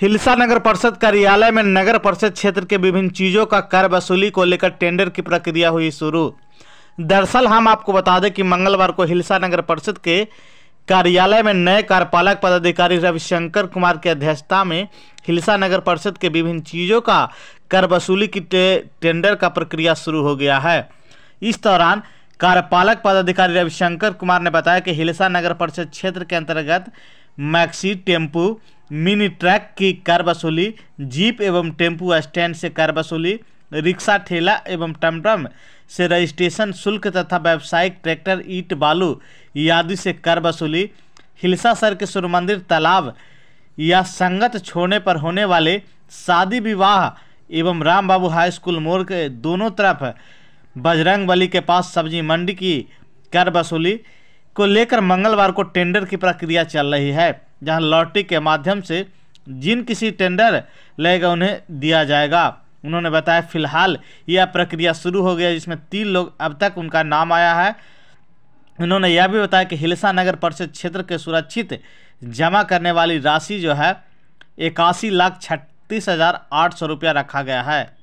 हिलसा नगर परिषद कार्यालय में नगर परिषद क्षेत्र के विभिन्न चीज़ों का कर वसूली को लेकर टेंडर की प्रक्रिया हुई शुरू दरअसल हम आपको बता दें कि मंगलवार को हिलसा नगर परिषद के कार्यालय में नए कार्यपालक पदाधिकारी रविशंकर कुमार की अध्यक्षता में हिलसा नगर परिषद के विभिन्न चीज़ों का कर वसूली की टे, टेंडर का प्रक्रिया शुरू हो गया है इस दौरान कार्यपालक पदाधिकारी रविशंकर कुमार ने बताया कि हिलसा नगर परिषद क्षेत्र के अंतर्गत मैक्सी टेम्पू मिनी ट्रक की कार वसूली जीप एवं टेम्पू स्टैंड से कार वसूली रिक्शा ठेला एवं टमटम से रजिस्ट्रेशन शुल्क तथा व्यावसायिक ट्रैक्टर ईट बालू आदि से कर वसूली हिलसा सर के सूर्य मंदिर तालाब या संगत छोड़ने पर होने वाले शादी विवाह एवं राम बाबू हाई स्कूल मोड़ के दोनों तरफ बजरंग बली के पास सब्जी मंडी की कर वसूली को लेकर मंगलवार को टेंडर की प्रक्रिया चल रही है जहां लॉटरी के माध्यम से जिन किसी टेंडर लेगा उन्हें दिया जाएगा उन्होंने बताया फिलहाल यह प्रक्रिया शुरू हो गया जिसमें तीन लोग अब तक उनका नाम आया है उन्होंने यह भी बताया कि हिलसा नगर परिषद क्षेत्र के सुरक्षित जमा करने वाली राशि जो है इक्यासी लाख छत्तीस हज़ार आठ सौ रुपया रखा गया है